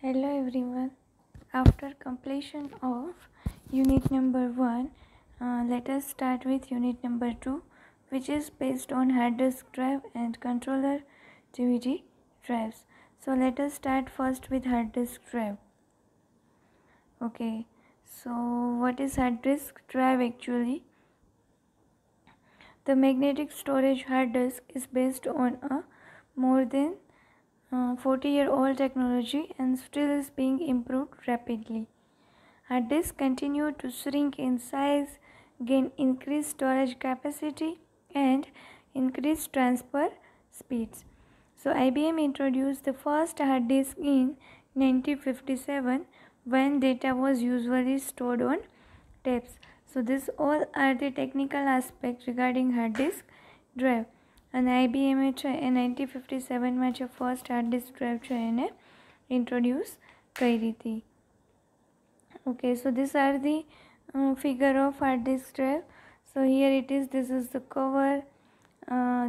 Hello everyone. After completion of unit number 1, uh, let us start with unit number 2 which is based on hard disk drive and controller DVD drives. So let us start first with hard disk drive. Okay, so what is hard disk drive actually? The magnetic storage hard disk is based on a more than uh, 40 year old technology and still is being improved rapidly. Hard disk continue to shrink in size, gain increased storage capacity, and increased transfer speeds. So, IBM introduced the first hard disk in 1957 when data was usually stored on tapes. So, this all are the technical aspects regarding hard disk drive. અને આઈબીએમએ છે એ nineteen fifty સેવનમાં જે first hard disk drive છે એને introduce કરી હતી okay so this are the figure of hard disk drive so here it is this is the cover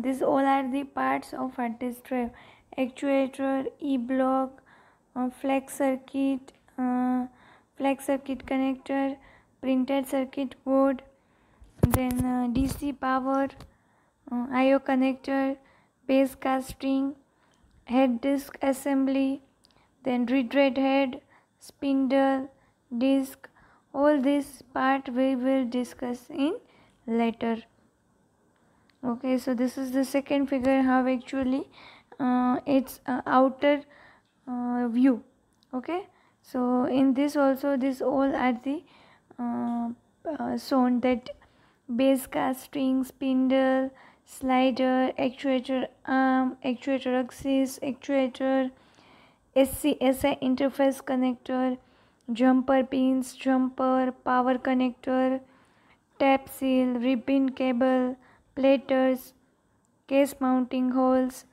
this all are the parts of hard disk drive actuator, e-block, uh, flex circuit, uh, flex circuit connector, printed circuit board, then uh, DC power, uh, IO connector, base casting, head disk assembly, then redread head, spindle, disk. All this part we will discuss in later. Okay, so this is the second figure how actually uh, it's uh, outer uh, view. Okay, so in this also this all are the uh, uh shown that base casting, spindle, slider, actuator arm, actuator axis, actuator, SCSI interface connector, jumper pins, jumper, power connector, tap seal, ribbon cable, platters, case mounting holes,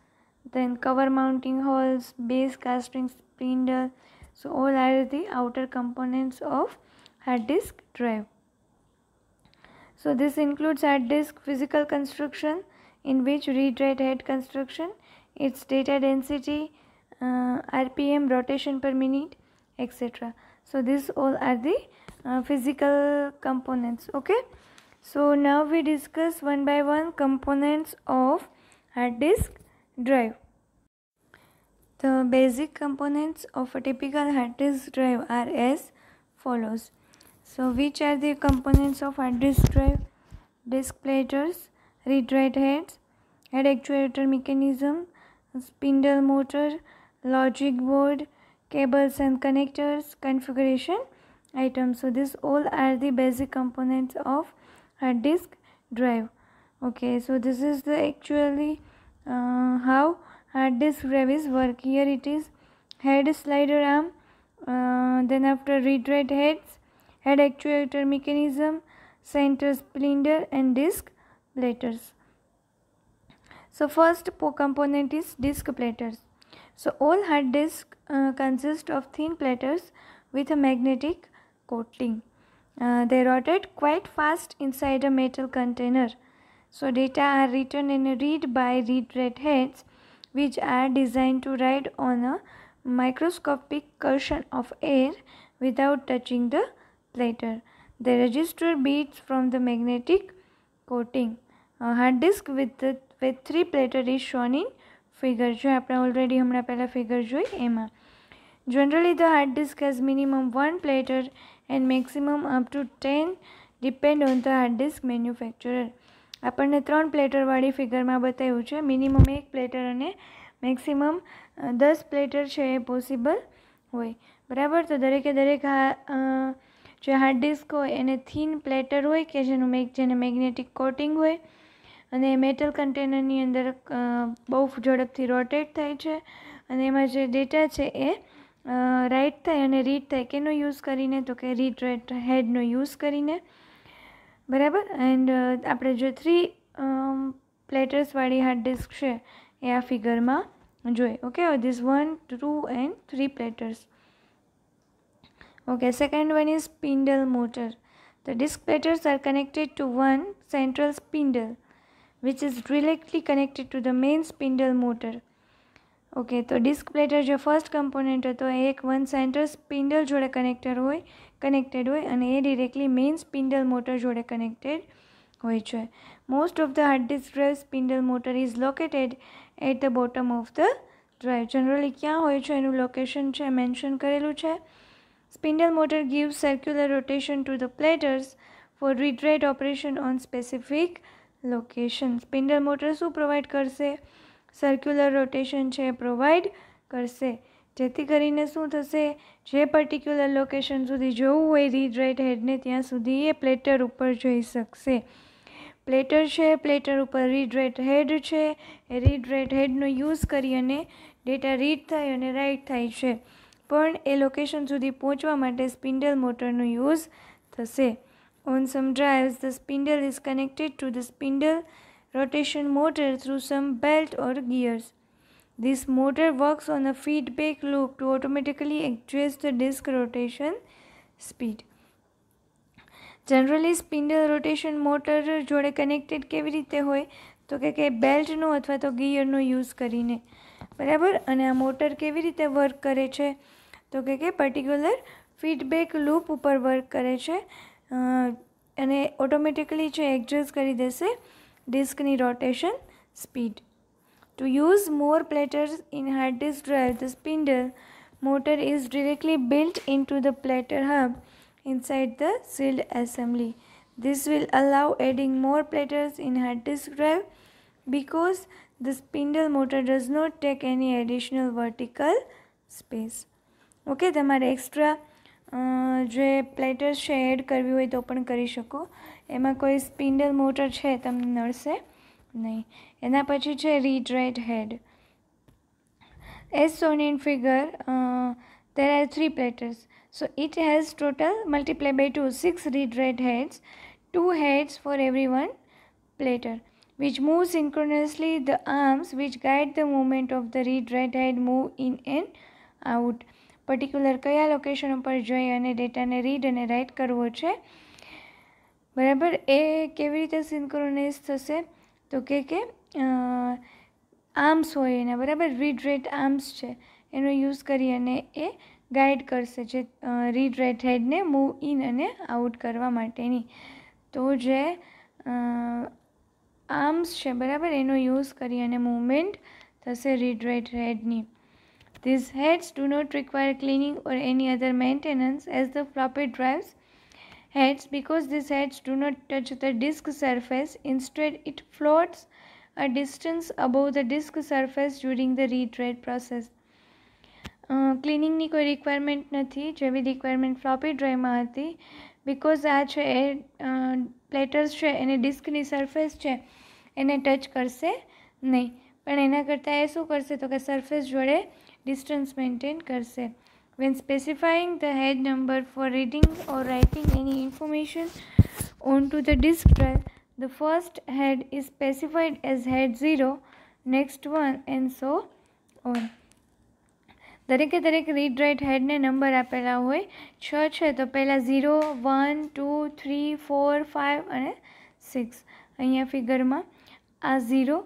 then cover mounting holes, base casting spindle. So all are the outer components of hard disk drive. So this includes hard disk physical construction in which read write head construction, its data density, uh, RPM, rotation per minute, etc. So these all are the uh, physical components. Okay. So now we discuss one by one components of hard disk drive. The basic components of a typical hard disk drive are as follows. So which are the components of hard disk drive? Disk platers, read write heads, head actuator mechanism, spindle motor, logic board, cables and connectors, configuration items. So these all are the basic components of hard disk drive. Okay, so this is the actually uh, how hard disk drive is work. Here it is head slider arm, uh, then after read write heads, head actuator mechanism, center splinter and disc platters. So first component is disc platters. So all hard disk uh, consist of thin platters with a magnetic coating. Uh, they rotate quite fast inside a metal container. So data are written in read by read rate heads which are designed to ride on a microscopic cushion of air without touching the later. The register beads from the magnetic coating. A hard disk with, the, with three platter is shown in figure. જો આપણે already હમણાં પહેલાં figure જોઈ એમાં generally the hard disk has minimum one platter and maximum up to ten depend on the hard disk manufacturer આપણને ત્રણ પ્લેટરવાળી ફિગરમાં બતાવ્યું છે મિનિમમ એક પ્લેટર અને મેક્સિમમ દસ પ્લેટર છે એ પોસિબલ હોય બરાબર તો દરેકે દરેક આ જે હાર્ડ ડિસ્ક હોય એને થીન પ્લેટર હોય કે જેનું મેગ જેને મેગ્નેટિક કોટિંગ હોય અને મેટલ કન્ટેનરની અંદર બહુ ઝડપથી રોટેટ થાય છે અને એમાં જે ડેટા છે એ રાઇટ થાય અને રીડ થાય કેનો યુઝ કરીને તો કે રીડ રેટ હેડનો યુઝ કરીને બરાબર એન્ડ આપણે જે થ્રી પ્લેટર્સવાળી હાર્ડ ડિસ્ક છે એ આ ફિગરમાં જોઈએ okay this one two and three platters Okay, second one is spindle motor. The disc platters are connected to one central spindle which is directly connected to the main spindle motor. Okay તો disk platter જે first component હતો એ એક one center spindle જોડે connector હોય connected હોય અને એ ડિરેક્ટલી મેઇન સ્પિન્ડલ મોટર જોડે કનેક્ટેડ હોય છે most of the hard disk drive spindle motor is located at the bottom of the drive generally ક્યાં હોય છે એનું લોકેશન છે મેન્શન કરેલું છે Spindle motor gives circular rotation to the platters for retrade operation on specific location. Spindle motor શું provide કરશે circular rotation છે પ્રોવાઈડ કરશે જેથી કરીને શું થશે જે પર્ટિક્યુલર લોકેશન સુધી જવું હોય રીડ હેડને ત્યાં સુધી એ પ્લેટર ઉપર જઈ શકશે પ્લેટર છે પ્લેટર ઉપર રીડ હેડ છે એ રીડ હેડનો યુઝ કરી અને ડેટા રીડ થાય અને રાઇટ થાય છે પણ એ લોકેશન સુધી પહોંચવા માટે સ્પિન્ડલ મોટરનો યુઝ થશે on some drives the spindle is connected to the spindle rotation motor through some belt or gears this motor works on a feedback loop to automatically adjust the disk rotation speed generally spindle rotation motor જોડે connected કેવી રીતે હોય તો કે કે બેલ્ટનો અથવા તો ગિયરનો use કરીને બરાબર અને આ મોટર કેવી રીતે વર્ક કરે છે તો કે કે પર્ટિક્યુલર ફીડબેક લૂપ ઉપર વર્ક કરે છે અને ઓટોમેટિકલી છે એડજસ્ટ કરી દેશે ડિસ્કની rotation speed to use more platters in hard disk drive the spindle motor is directly built into the platter hub inside the sealed assembly. This will allow adding more platters in hard disk drive because the spindle motor does not take any additional vertical space. Okay તમારે extra જે platters છે add કરવી હોય તો પણ કરી શકો એમાં કોઈ સ્પિન્ડલ મોટર છે તમને નડશે નહીં એના પછી છે read write head as shown in figure there are three platters so it has total multiplied by 2 six reed red heads two heads for every one platter which move synchronously the arms which guide the movement of the reed red head move in and out particular કયા location ઉપર જઈ અને ડેટાને read અને right કરવો છે બરાબર એ કેવી રીતે સિન્ક્રોનાઇઝ થશે તો કે કે આર્મ્સ હોય એના બરાબર રીડ રાઇટ આર્મ્સ છે એનો યુઝ કરી અને એ ગાઈડ કરશે જે રીડ રાઇટ હેડને મૂવ ઇન અને આઉટ કરવા માટેની તો જે આર્મ્સ છે બરાબર એનો યુઝ કરી અને મૂવમેન્ટ થશે રીડ રાઇટ હેડની These heads do not require cleaning or any other maintenance as the floppy drives heads because these heads do not touch the disk surface. Instead, it floats a distance above the disk surface during the read-write process. ક્લિનિંગની કોઈ requirement નથી જેવી requirement floppy ડ્રાઈવમાં હતી because આ છે એ platters છે એને ડિસ્કની surface છે એને ટચ કરશે નહીં પણ એના કરતાં એ શું કરશે તો કે સરફેસ જોડે distance maintain karse. When specifying the head number for reading or writing any information onto the disk drive, the first head is specified as head 0, next one and so on. દરેકે દરેક read write હેડને number આપેલા હોય છ છે તો પહેલાં zero one two three four five અને six અહીંયા ફિગરમાં આ ઝીરો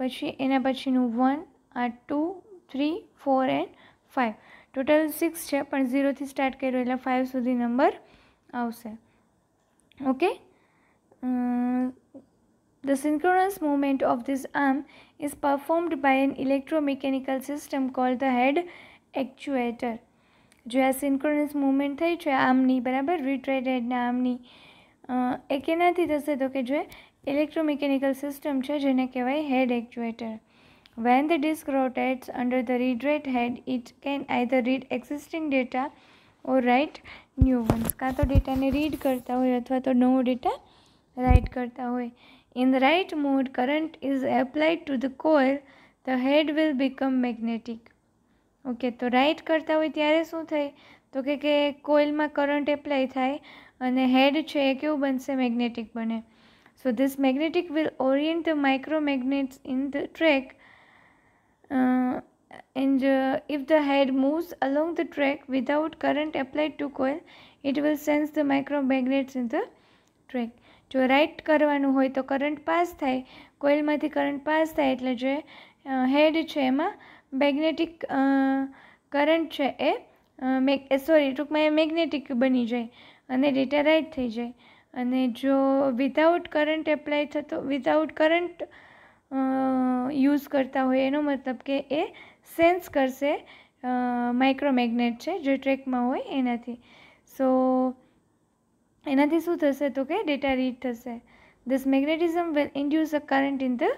પછી એના પછીનું વન આ two three four and five total six છે પણ ઝીરોથી સ્ટાર્ટ કર્યો એટલે ફાઇવ સુધી નંબર આવશે okay The synchronous movement of this arm is performed by an electromechanical system call the head actuator. જો આ સિન્ક્રોનસ મૂવમેન્ટ થઈ છે આર્મની બરાબર રિટ્રેટેડના આમની એ કેનાથી થશે તો કે જે ઇલેક્ટ્રોમિકેનિકલ સિસ્ટમ છે જેને કહેવાય head actuator When the disk rotates under the read write head, it can either read existing data or write new ones. કાં તો ડેટાને રીડ કરતા હોય અથવા તો નવો ડેટા રાઇટ કરતા હોય in the write mode current is applied to the coil the head will become magnetic okay તો રાઇટ કરતા હોય ત્યારે શું થાય તો કે કે કોઇલમાં કરંટ એપ્લાય થાય અને હેડ છે એ કેવું બનશે મેગ્નેટિક બને so this magnetic will orient the micromagnets in the track uh, and uh, if the head moves along the track without current applied to coil it will sense the micromagnets in the track જો write કરવાનું હોય તો current pass થાય કોઇલમાંથી current pass થાય એટલે જે હેડ છે એમાં મેગ્નેટિક કરંટ છે એ મેગ સોરી ટૂંકમાં એ મેગ્નેટિક બની જાય અને ડેટા રાઇટ થઈ જાય અને જો વિધાઉટ કરંટ એપ્લાય થતો વિધાઉટ કરંટ યુઝ કરતા હોય એનો મતલબ કે એ સેન્સ કરશે માઇક્રોમેગ્નેટ છે જે ટ્રેકમાં હોય એનાથી સો એનાથી શું થશે તો કે ડેટા રીડ થશે this magnetism will induce a current in the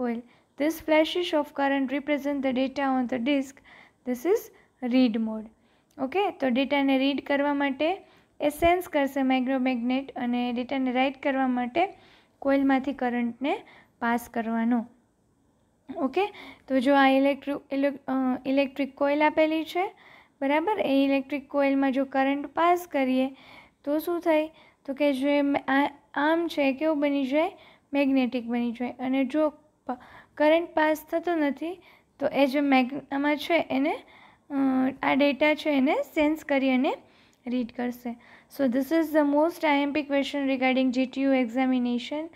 coil. This flashes of current represent the data on the disk This is read mode okay તો ડેટાને રીડ કરવા માટે એ સેન્સ કરશે માઇક્રોમેગ્નેટ અને ડેટાને રાઇટ કરવા માટે કોઇલમાંથી કરંટને પાસ કરવાનો ઓકે તો જો આ ઇલેક્ટ્રિક ઇલેક્ટ્રિક કોઇલ આપેલી છે બરાબર એ ઇલેક્ટ્રિક કોઇલમાં જો કરંટ પાસ કરીએ તો શું થાય તો કે જે આમ છે કેવું બની જાય મેગ્નેટિક બની જાય અને જો કરંટ પાસ થતો નથી તો એ જે મેગ આમાં છે એને આ ડેટા છે એને સેન્સ કરી અને રીડ કરશે so this is the most IMP question regarding GTU examination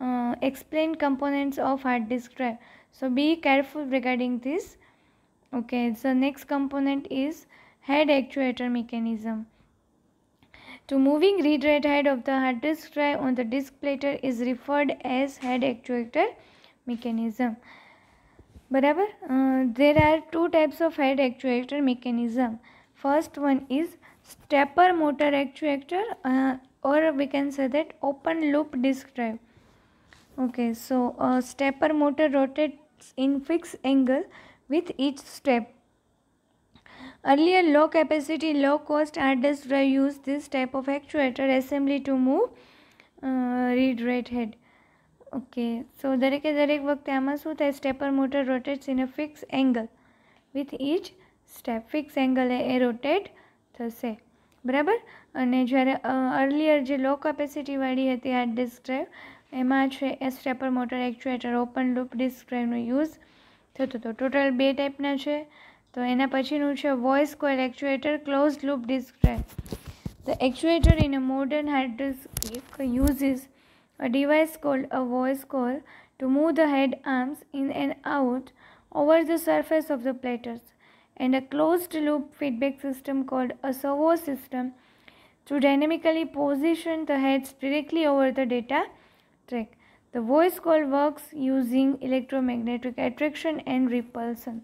uh, explain components of hard disk drive so be careful regarding this okay so next component is head actuator mechanism to moving read write head of the hard disk drive on the disk platter is referred as head actuator mechanism બરાબર uh, there are two types of head actuator mechanism first one is stepper motor actuator uh, or we can say that open loop disk drive Okay, so a stepper motor rotates in fixed angle with each step. Earlier low capacity, low cost adders were used this type of actuator assembly to move uh, read rate head. Okay so દરેકે દરેક વખતે આમાં શું થાય stepper motor rotates in a fix angle with each step fix એંગલે એ rotate થશે બરાબર અને જ્યારે અર્લિયર જે લો કેપેસિટીવાળી હતી હાર્ડ ડિસ્ક ડ્રાઈવ એમાં છે S motor motor actuator open loop disk ડ્રાઈવનો યુઝ થતો હતો ટોટલ બે ટાઈપના છે તો એના પછીનું છે voice coil actuator close loop disk drive the actuator in a modern hard disk uses a device called a voice coil to move the head arms in and out over the surface of the platters and a closed loop feedback system called a servo system to dynamically position the heads directly over the data track. The voice call works using electromagnetic attraction and repulsion.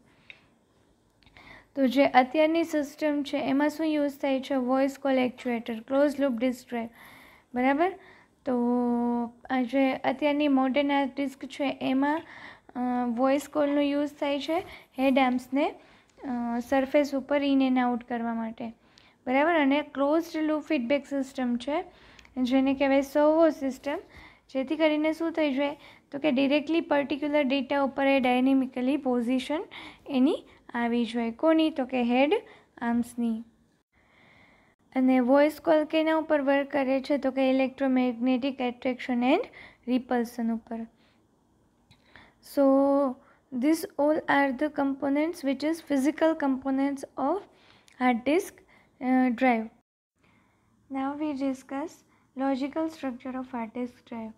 તો જે અત્યારની system છે એમાં શું use થાય છે voice coil actuator close loop ડિસ્ટ્રેક બરાબર તો આ જે અત્યારની મોડર્ન ડિસ્ક છે એમાં વોઇસ કોલનો યુઝ થાય છે હેડ આર્મ્સને સરફેસ ઉપર ઇન એન્ડ આઉટ કરવા માટે બરાબર અને ક્લોઝડ લૂપ ફીડબેક સિસ્ટમ છે જેને કહેવાય સોવો સિસ્ટમ જેથી કરીને શું થઈ જાય તો કે ડિરેક્ટલી પર્ટિક્યુલર ડેટા ઉપર એ ડાયનેમિકલી પોઝિશન એની આવી જોઈએ કોની તો કે હેડ આર્મ્સની અને વોઇસ કોલ કેના ઉપર વર્ક કરે છે તો કે ઇલેક્ટ્રોમેગ્નેટિક એટ્રેક્શન એન્ડ રિપલ્સન ઉપર સો this all are the components which is physical components of hard disk uh, drive now we discuss logical structure of hard disk drive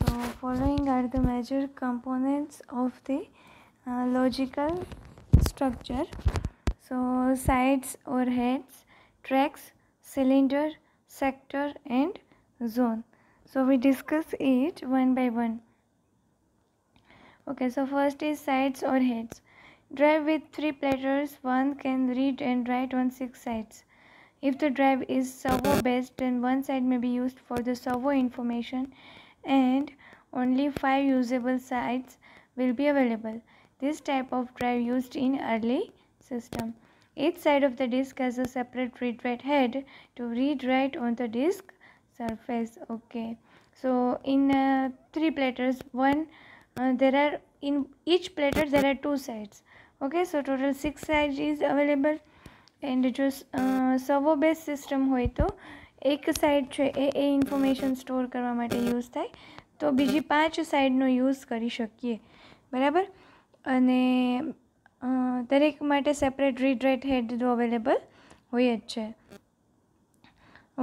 So following are the major components of the uh, logical structure. So sides or heads, tracks, cylinder, sector and zone. So we discuss each one by one. Okay, so first is sides or heads. Drive with three platters, one can read and write on six sides. If the drive is servo based, then one side may be used for the servo information and only 5 usable sides will be available. This type of drive used in early system. Each side of the disk has a separate read-write head to read-write on the disk surface. Okay. So in uh, three platters, one uh, there are in each platter there are two sides. Okay, so total six sides is available. And it was uh, servo-based system. તો એક side છે એ એ information store કરવા માટે use થાય તો બીજી પાંચ સાઈડનો use કરી શકીએ બરાબર અને દરેક માટે separate read write head available હોય જ છે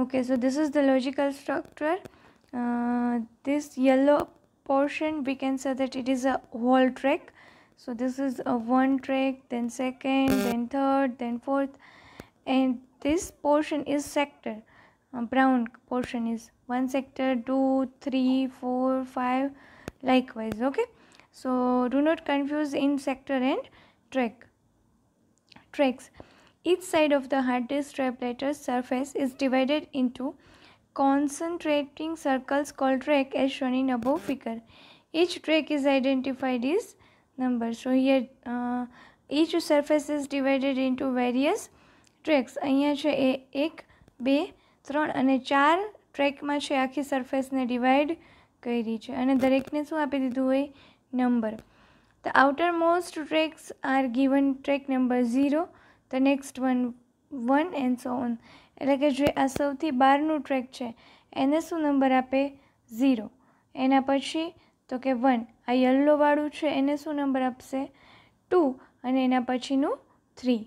okay so this is the logical structure this yellow portion we can say that it is a whole track so this is a one track then second then third then fourth and this portion is sector brown portion is one sector two three four five likewise okay so do not confuse in sector and track tracks each side of the hard disk drive letter surface is divided into concentrating circles called track as shown in above figure each track is identified as number so here uh, each surface is divided into various tracks અહીંયા છે એ one, બે ત્રણ અને ચાર ટ્રેકમાં છે આખી સરફેસને divide કરી છે અને દરેકને શું આપી દીધું હોય number the outermost tracks are given track number zero the next one one and so on એટલે કે જે આ સૌથી બહારનું ટ્રેક છે એને શું નંબર આપે ઝીરો એના પછી તો કે વન આ યલ્લોવાળું છે એને શું નંબર આપશે ટુ અને એના પછીનું three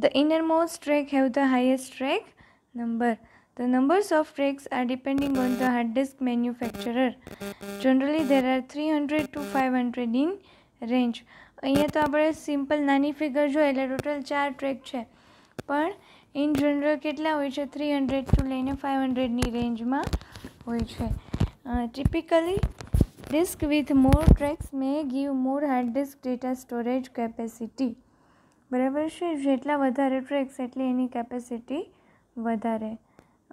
the innermost track have the highest track Number the numbers of tracks are depending on the hard disk manufacturer. Generally, there are 300 to 500 in range. અહીંયા તો આપણે સિમ્પલ નાની ફિગર જોઈએ એટલે ટોટલ ચાર ટ્રેક છે પણ in general કેટલા હોય છે થ્રી હંડ્રેડ ટુ લઈને ફાઇવ હંડ્રેડની રેન્જમાં હોય છે typically disk with more tracks may give more hard disk data storage capacity બરાબર છે જેટલા વધારે ટ્રેક્સ એટલી એની કેપેસિટી વધારે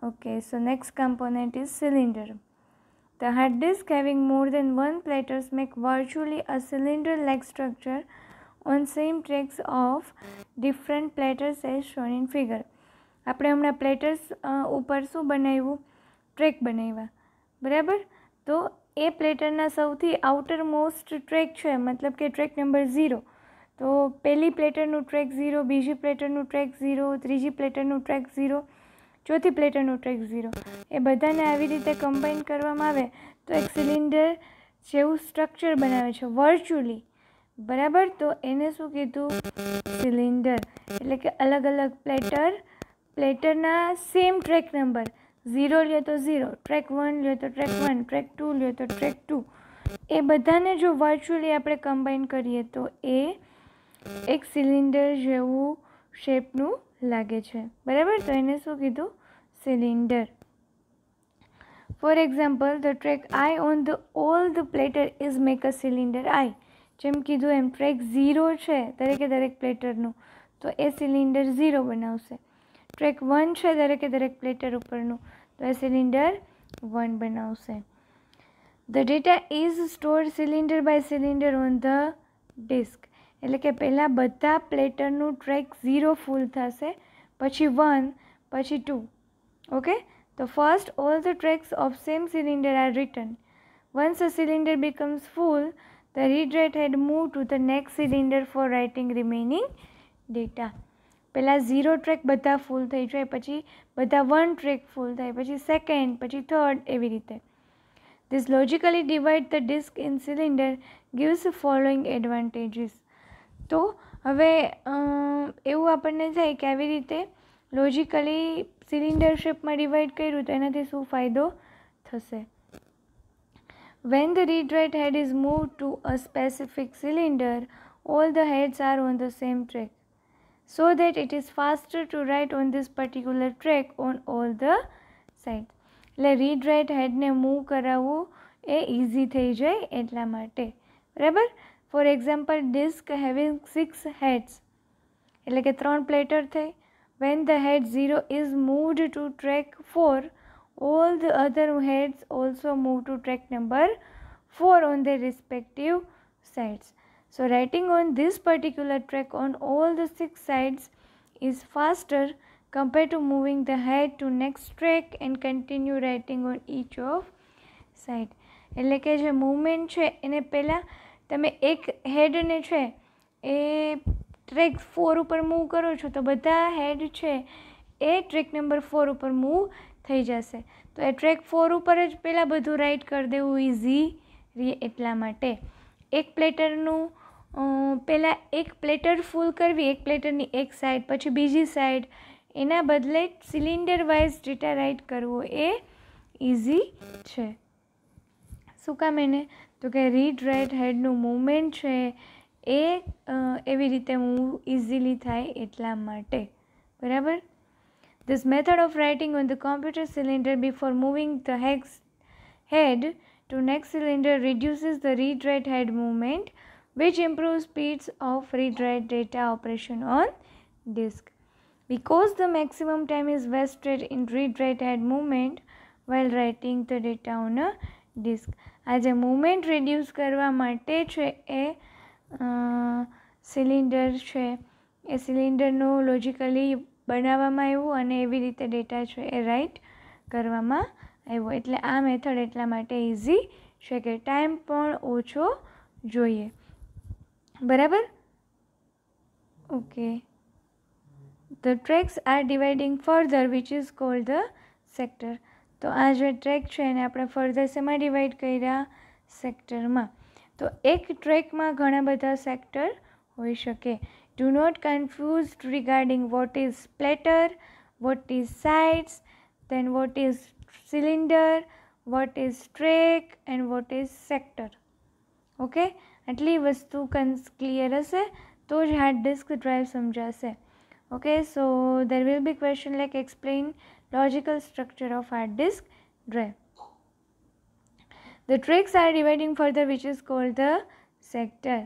okay so next component is cylinder the hard disk having more than one platters make virtually a cylinder like structure on same tracks of different platters as shown in figure આપણે હમણાં platters ઉપર શું બનાવ્યું track બનાવ્યા બરાબર તો એ પ્લેટરના સૌથી outer outermost track છે મતલબ કે ટ્રેક નંબર ઝીરો તો પહેલી પ્લેટરનું ટ્રેક ઝીરો બીજી પ્લેટરનું ટ્રેક ઝીરો ત્રીજી પ્લેટરનું ટ્રેક ઝીરો ચોથી પ્લેટરનું ટ્રેક ઝીરો એ બધાને આવી રીતે કમ્બાઈન કરવામાં આવે તો એક સિલિન્ડર જેવું સ્ટ્રક્ચર બનાવે છે વર્ચ્યુઅલી બરાબર તો એને શું કીધું સિલિન્ડર એટલે કે અલગ અલગ પ્લેટર પ્લેટરના સેમ ટ્રેક નંબર ઝીરો લ્યો તો ઝીરો ટ્રેક વન લ્યો તો ટ્રેક વન ટ્રેક ટુ લ્યો તો ટ્રેક ટુ એ બધાને જો વર્ચ્યુઅલી આપણે કમ્બાઈન કરીએ તો એ એક સિલિન્ડર જેવું શેપનું લાગે છે બરાબર તો એને શું કીધું cylinder for example the track I on the all the platter is make a cylinder I જેમ કીધું એમ ટ્રેક ઝીરો છે દરેકે દરેક પ્લેટરનું તો એ સિલિન્ડર ઝીરો બનાવશે ટ્રેક વન છે દરેકે દરેક પ્લેટર ઉપરનું તો એ સિલિન્ડર વન બનાવશે the data is store cylinder by cylinder on the disk એટલે કે પહેલાં બધા પ્લેટરનું ટ્રેક ઝીરો ફૂલ થશે પછી વન પછી ટુ ઓકે તો first all the tracks of same cylinder are return once a cylinder becomes full the read head move to to the next cylinder for writing remaining પહેલાં zero track બધા full થઈ જાય પછી બધા one track ફૂલ થાય પછી second પછી third એવી રીતે this logically divide the disk in cylinder gives following advantages તો હવે એવું આપણને થાય કે આવી રીતે લોજિકલી સિલિન્ડર શેપમાં ડિવાઈડ કર્યું તો એનાથી શું ફાયદો થશે when the read write head is move to a specific cylinder all the heads are on the same track so that it is faster to write on this particular track on all the sides એટલે read write હેડને move કરાવવું એ easy થઈ જાય એટલા માટે બરાબર for example disk having six heads એટલે કે ત્રણ પ્લેટર થઈ when the head zero is moved to track four all the other heads also move to track number four on the respective So writing on this particular track on all the six sides is faster compared to moving the head to next track and continue writing on each of side એટલે કે જે movement છે એને પહેલાં તમે એક હેડને છે એ ટ્રેક ફોર ઉપર મૂવ કરો છો તો બધા હેડ છે એ ટ્રેક નંબર ફોર ઉપર મૂવ થઈ જશે તો એ ટ્રેક ફોર ઉપર જ પહેલાં બધું રાઈટ કરી દેવું ઇઝી રે એટલા માટે એક પ્લેટરનું પહેલાં એક પ્લેટર ફૂલ કરવી એક પ્લેટરની એક સાઈડ પછી બીજી સાઈડ એના બદલે સિલિન્ડર વાઇઝ ડેટા રાઇટ કરવો એ ઇઝી છે શું કામ એને તો કે રીડ રાઇટ હેડનું મૂવમેન્ટ છે એ એવી રીતે મૂવ ઇઝીલી થાય એટલા માટે બરાબર this method of writing on the computer cylinder before moving the heads head to next cylinder reduces the read write head movement which improves speeds of read write data operation on disk because the maximum time is wasted in read write head movement while writing the data on a disk આ જે moment reduce કરવા માટે છે એ cylinder છે એ સિલિન્ડરનું logically બનાવવામાં આવ્યું અને એવી રીતે ડેટા છે એ રાઇટ કરવામાં આવ્યો એટલે આ મેથડ એટલા માટે ઇઝી છે કે ટાઈમ પણ ઓછો જોઈએ બરાબર okay the tracks are dividing further which is called the sector તો આ જે ટ્રેક છે એને આપણે ફર્ધર સેમાં ડિવાઈડ કર્યા સેક્ટરમાં તો એક ટ્રેકમાં ઘણા બધા સેક્ટર હોઈ શકે do not confuse regarding what is platter what is sides then what is cylinder what is track and what is sector okay આટલી વસ્તુ કન્સ ક્લિયર હશે તો જ હાર્ડ ડિસ્ક ડ્રાઈવ સમજાશે okay so there will be question like explain logical structure of hard disk drive. The tricks are dividing further which is called the sector.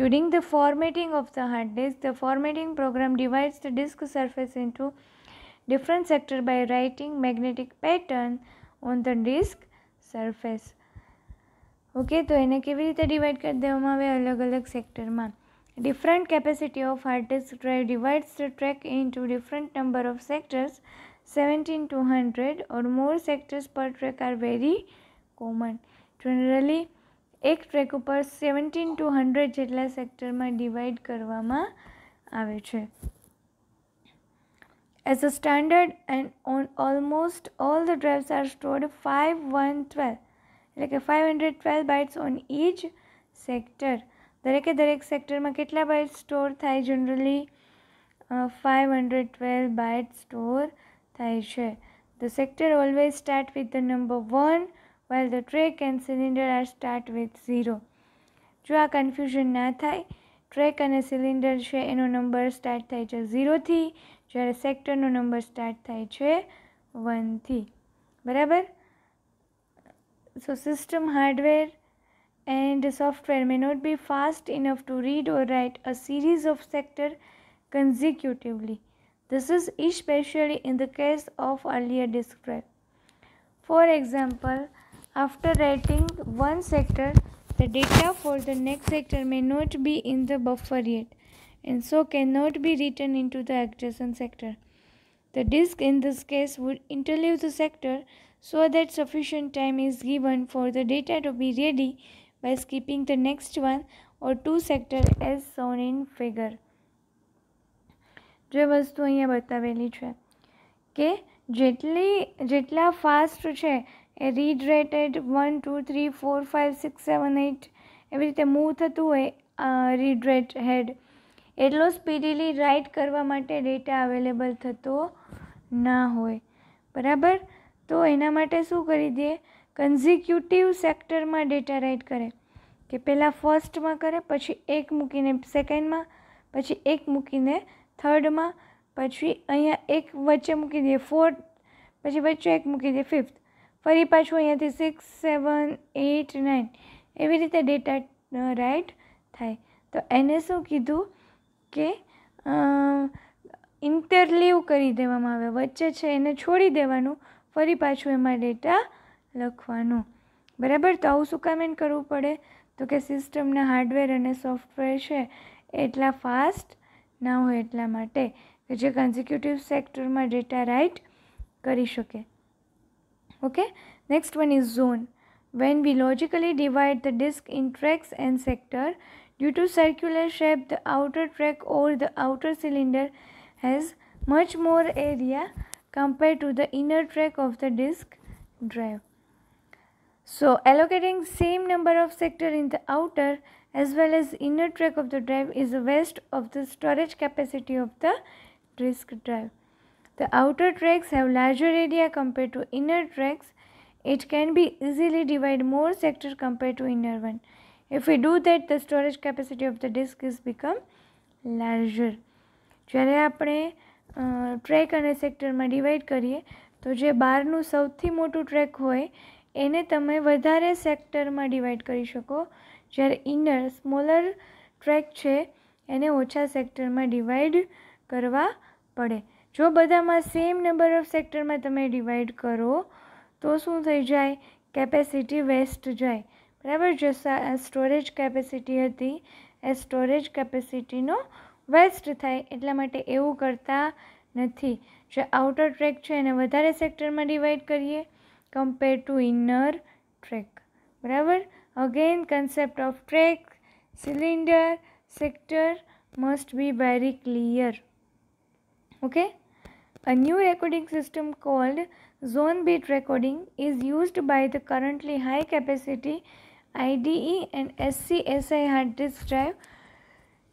During the formatting of the hard disk, the formatting program divides the disk surface into different sector by writing magnetic pattern on the disk surface. Okay, so in a રીતે divide કરી દેવામાં આવે અલગ Different capacity of hard disk drive divides the track into different number of sectors. 17 to 100 or more sectors per track are very common. Generally, એક track ઉપર seventeen two hundred જેટલા સેક્ટરમાં divide કરવામાં આવે છે as a standard and on almost all the drives are stored five one twelve એટલે કે five hundred twelve bytes on each sector દરેકે દરેક સેક્ટરમાં કેટલા બાઇટ સ્ટોર થાય generally five hundred twelve byte store થાય છે the sector always start with the number one well the track and cylinder are start with zero જો આ confusion ના થાય ટ્રેક અને સિલિન્ડર છે એનો નંબર સ્ટાર્ટ થાય છે ઝીરોથી જ્યારે સેક્ટરનો નંબર સ્ટાર્ટ થાય છે વનથી બરાબર so system hardware and software may not be fast enough to read or write a series of sector consecutively This is especially in the case of earlier disk drive. For example, after writing one sector, the data for the next sector may not be in the buffer yet and so cannot be written into the adjacent sector. The disk in this case would interleave the sector so that sufficient time is given for the data to be ready by skipping the next one or two sectors as shown in figure. જે વસ્તુ અહીંયા બતાવેલી છે કે જેટલી જેટલા fast છે એ read one two three four five six seven eight એવી રીતે મૂવ થતું હોય રીડ હેડ એટલો સ્પીડીલી રાઇટ કરવા માટે ડેટા અવેલેબલ થતો ના હોય બરાબર તો એના માટે શું કરી દઈએ કન્ઝિક્યુટિવ સેક્ટરમાં ડેટા રાઇટ કરે કે પહેલાં ફર્સ્ટમાં કરે પછી એક મૂકીને સેકન્ડમાં પછી એક મૂકીને થર્ડમાં પછી અહીંયા એક વચ્ચે મૂકી દઈએ ફોર્થ પછી વચ્ચે એક મૂકી દઈએ ફિફ્થ ફરી પાછું અહીંયાથી સિક્સ સેવન એટ નાઇન એવી રીતે ડેટા રાઇટ થાય તો એને શું કીધું કે ઇન્ટરલીવ કરી દેવામાં આવે વચ્ચે છે એને છોડી દેવાનું ફરી પાછું એમાં ડેટા લખવાનું બરાબર તો આવું શું કામ કરવું પડે તો કે સિસ્ટમના હાર્ડવેર અને સોફ્ટવેર છે એટલા ફાસ્ટ Now હોય એટલા માટે કે જે કન્ઝિક્યુટિવ સેક્ટરમાં ડેટા રાઇટ કરી શકે okay next one is zone when we logically divide the disk in tracks Due to circular shape, the outer track or the outer cylinder has much more area compared to the inner track of the disk drive. So, allocating same number of sector in the outer as well as inner track of the drive is west of the storage capacity of the disk drive. The outer tracks have larger area compared to inner tracks. It can be easily divide more sector compared to inner one. If we do that, the storage capacity of the disk is become larger. જ્યારે આપણે track અને સેક્ટરમાં divide કરીએ તો જે બહારનું સૌથી મોટું ટ્રેક હોય એને તમે વધારે સેક્ટરમાં ડિવાઈડ કરી શકો જ્યારે ઇનર સ્મોલર ટ્રેક છે એને ઓછા સેક્ટરમાં ડિવાઈડ કરવા પડે જો બધામાં સેમ નંબર ઓફ સેક્ટરમાં તમે ડિવાઈડ કરો તો શું થઈ જાય કેપેસિટી વેસ્ટ જાય બરાબર જે સ્ટોરેજ કેપેસિટી હતી એ સ્ટોરેજ કેપેસિટીનો વેસ્ટ થાય એટલા માટે એવું કરતા નથી જે આઉટર ટ્રેક છે એને વધારે સેક્ટરમાં ડિવાઈડ કરીએ કમ્પેર ટુ ઇનર ટ્રેક બરાબર Again, concept of track, cylinder, sector must be very clear. Okay. A new recording system called zone bit recording is used by the currently high capacity IDE and SCSI hard disk drive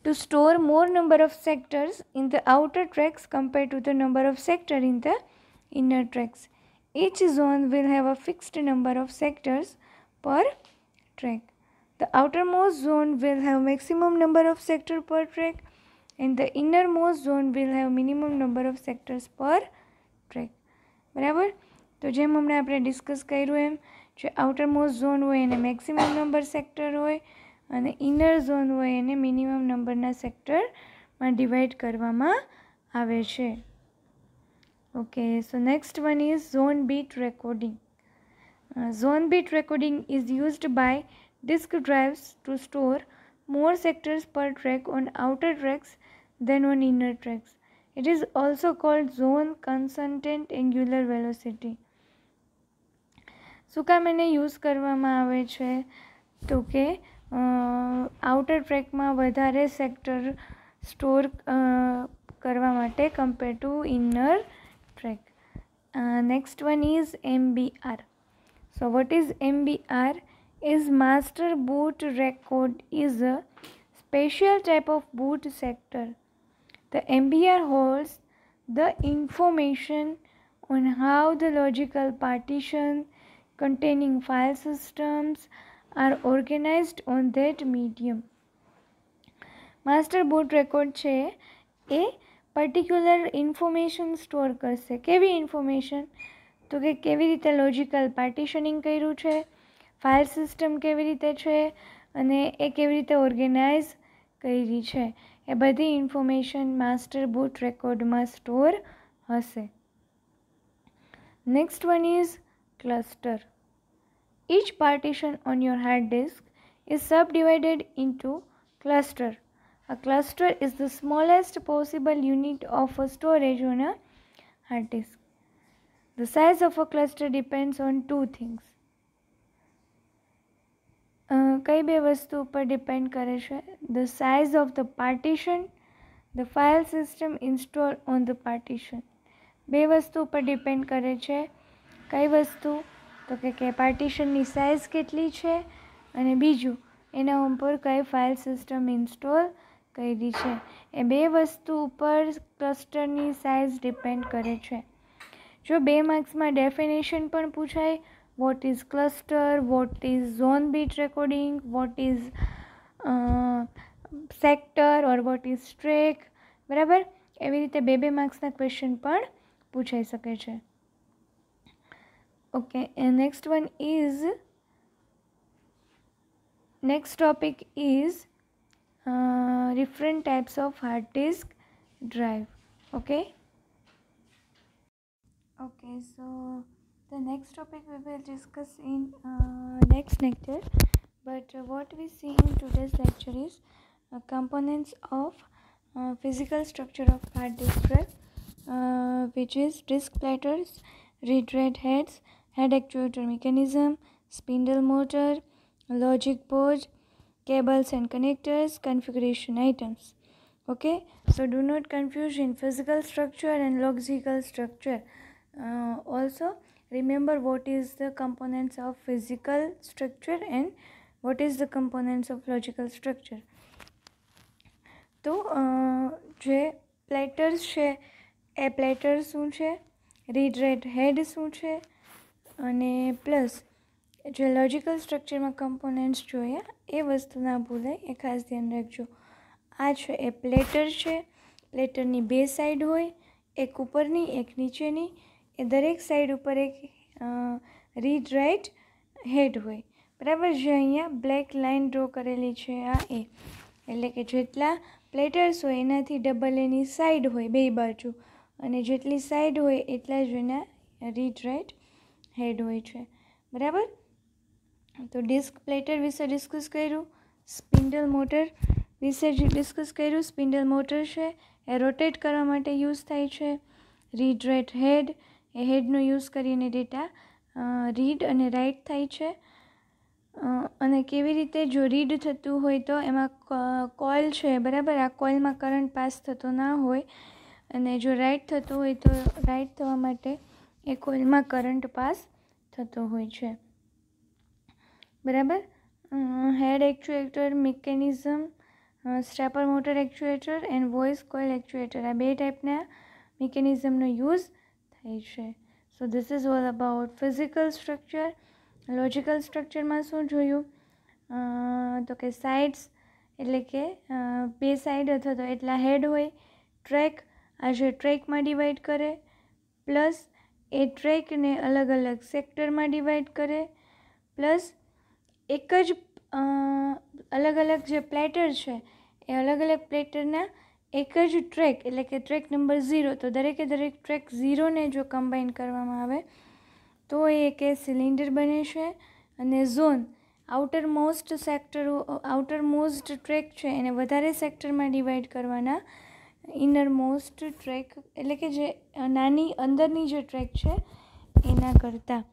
to store more number of sectors in the outer tracks compared to the number of sectors in the inner tracks. Each zone will have a fixed number of sectors per track. The outermost zone will have maximum number of sectors per track and the innermost zone will have minimum number of sectors per track. બરાબર તો જેમ હમણાં આપણે discuss કર્યું એમ જે આઉટરમોસ્ટ zone હોય એને maximum number sector હોય અને ઇનર ઝોન હોય એને મિનિમમ નંબરના સેક્ટરમાં ડિવાઈડ કરવામાં આવે છે okay so next one is zone bit recording zone bit recording is used by disk drives to store more sectors per track on outer tracks than on inner tracks. It is also called zone constant angular velocity. શું કામ એને use કરવામાં આવે છે તો કે outer ટ્રેકમાં વધારે sector store કરવા માટે compare to inner track next one is MBR So what is MBR? Is Master Boot Record is a special type of boot sector. The MBR holds the information on how the logical partition containing file systems are organized on that medium. Master Boot Record record a particular information store store કરશે information. તો કે કેવી રીતે logical partitioning કર્યું છે file system કેવી રીતે છે અને એ કેવી રીતે ઓર્ગેનાઇઝ કરી છે એ બધી ઇન્ફોર્મેશન માસ્ટર બુટ રેકોર્ડમાં સ્ટોર હશે next one is cluster each partition on your hard disk is subdivided into cluster A cluster is the smallest possible unit of a storage on a hard disk The size of a cluster depends on two things. કઈ બે વસ્તુ ઉપર depend કરે છે the size of the partition the file system install on the partition બે વસ્તુ ઉપર depend કરે છે કઈ વસ્તુ તો કે કે પાર્ટીશનની સાઇઝ કેટલી છે અને બીજું એના ઉપર કઈ ફાઇલ સિસ્ટમ ઇન્સ્ટોલ કરી છે એ બે વસ્તુ ઉપર ક્લસ્ટરની સાઇઝ ડિપેન્ડ કરે છે જો બે માર્ક્સમાં ડેફિનેશન પણ પૂછાય what is cluster what is zone bit recording what is sector or what is track બરાબર એવી રીતે બે બે માર્ક્સના ક્વેશ્ચન પણ પૂછાઈ શકે છે ઓકે એ next one is next topic is different types of hard disk drive okay okay so the next topic we will discuss in uh, next lecture but uh, what we see in today's lecture is uh, components of uh, physical structure of hard disk drive uh, which is disk platters read write heads head actuator mechanism spindle motor logic board cables and connectors configuration items okay so do not confuse in physical structure and logical structure Uh, also remember what is the components of physical structure and what is the components of logical structure તો જે platters છે એ platters શું છે read red હેડ શું છે અને plus જે logical સ્ટ્રક્ચરમાં કમ્પોનન્ટ્સ જોયા એ વસ્તુ ના ભૂલાય એ ખાસ ધ્યાન રાખજો આ છે એ પ્લેટર છે પ્લેટરની બે સાઈડ હોય એક ઉપરની એક નીચેની એ દરેક સાઈડ ઉપર એક રીડ રાઇટ હેડ હોય બરાબર જે અહીંયા બ્લેક લાઇન ડ્રો કરેલી છે આ એ એટલે કે જેટલા પ્લેટર્સ હોય એનાથી ડબલ એની સાઈડ હોય બે બાજુ અને જેટલી સાઈડ હોય એટલા જ એના રીડ રાઇટ હેડ હોય છે બરાબર તો ડિસ્ક પ્લેટર વિશે ડિસ્કસ કર્યું સ્પિન્ડલ મોટર વિશે ડિસ્કસ કર્યું સ્પિન્ડલ મોટર છે એ રોટેટ કરવા માટે યુઝ થાય છે રીડ રાઇટ હેડ એ હેડનો યુઝ કરીને ડેટા રીડ અને રાઇટ થાય છે અને કેવી રીતે જો રીડ થતું હોય તો એમાં કોઇલ છે બરાબર આ કોઇલમાં કરંટ પાસ થતો ના હોય અને જો રાઇટ થતું હોય તો રાઇટ થવા માટે એ કોઇલમાં કરંટ પાસ થતો હોય છે બરાબર head actuator mechanism stepper motor actuator and voice coil actuator આ બે ટાઈપના મિકેનિઝમનો યુઝ થાય છે so this is all about physical structure logical સ્ટ્રક્ચરમાં શું જોયું તો કે સાઇડ્સ એટલે કે બે સાઇડ અથવા તો એટલા હેડ હોય ટ્રેક આ જે ટ્રેકમાં ડિવાઈડ કરે પ્લસ એ ટ્રેકને અલગ અલગ સેક્ટરમાં ડિવાઈડ કરે પ્લસ એક જ અલગ અલગ જે પ્લેટર છે એ અલગ અલગ પ્લેટરના એક જ ટ્રેક એટલે કે ટ્રેક નંબર ઝીરો તો દરેકે દરેક ટ્રેક ઝીરોને જો કમ્બાઈન કરવામાં આવે તો એ કે સિલિન્ડર બને છે અને zone outermost sector outermost track છે એને વધારે સેક્ટરમાં ડિવાઈડ કરવાના ઇનર મોસ્ટ ટ્રેક એટલે કે જે નાની અંદરની જે ટ્રેક છે એના કરતાં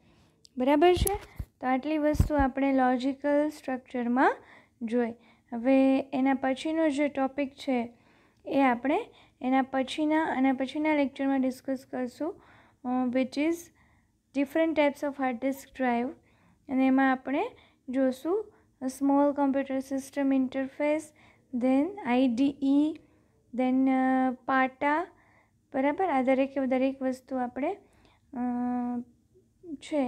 બરાબર છે તો આટલી વસ્તુ આપણે લોજિકલ સ્ટ્રક્ચરમાં જોઈ હવે એના પછીનો જે ટોપિક છે એ આપણે એના પછીના અને પછીના લેક્ચરમાં ડિસ્કસ કરીશું which is different types of hard disk drive અને એમાં આપણે જોશું small computer system interface then IDE then PATA બરાબર આ દરેકે દરેક વસ્તુ આપણે છે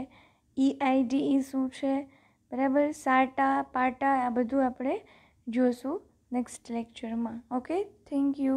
ઈઆઈડીઈ e e શું છે બરાબર સાટા પાટા આ બધું આપણે જોશું next lecture ma okay thank you